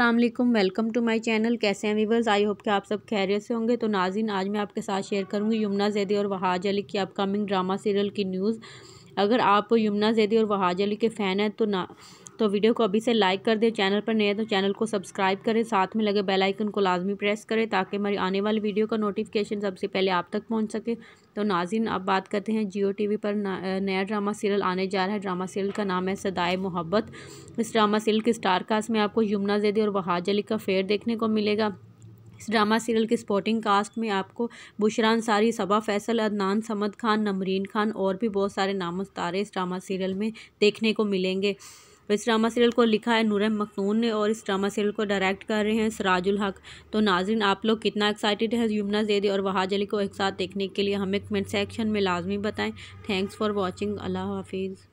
अस्सलाम वालेकुम welcome to my channel कैसे हैं वीवर्स आई होप कि आप सब खैरियत से होंगे तो नाजिन आज मैं आपके साथ शेयर करूंगी यमुना जैदी और वहाज अली की अपकमिंग ड्रामा सीरियल की न्यूज़ अगर आप यमुना जैदी और वहाज अली के फ़ैन हैं तो ना तो वीडियो को अभी से लाइक कर दें चैनल पर नए तो चैनल को सब्सक्राइब करें साथ में लगे बेल आइकन को लाजमी प्रेस करें ताकि हमारी आने वाली वीडियो का नोटिफिकेशन सबसे पहले आप तक पहुंच सके तो नाजिन अब बात करते हैं जियो टी पर नया ड्रामा सीरियल आने जा रहा है ड्रामा सीरियल का नाम है सदाए मोहब्बत इस ड्रामा सीरियल के स्टारकास्ट में आपको यमुना जैदी और वहाज अली का फेयर देखने को मिलेगा इस ड्रामा सीरियल के स्पोर्टिंग कास्ट में आपको बुशरा अंसारी सबा फैसल अदनान समद खान नमरीन खान और भी बहुत सारे नामों तारे इस ड्रामा सीरियल में देखने को मिलेंगे तो इस ड्रामा सीरियल को लिखा है नूरम मखनून ने और इस ड्रामा सीरियल को डायरेक्ट कर रहे हैं सराजुल हक तो नाजरन आप लोग कितना एक्साइटेड है यमुना जैदी और वहाज अली को एक साथ देखने के लिए हमें कमेंट सेक्शन में लाजमी बताएँ थैंक्स फॉर वॉचिंग अल्लाह हाफिज़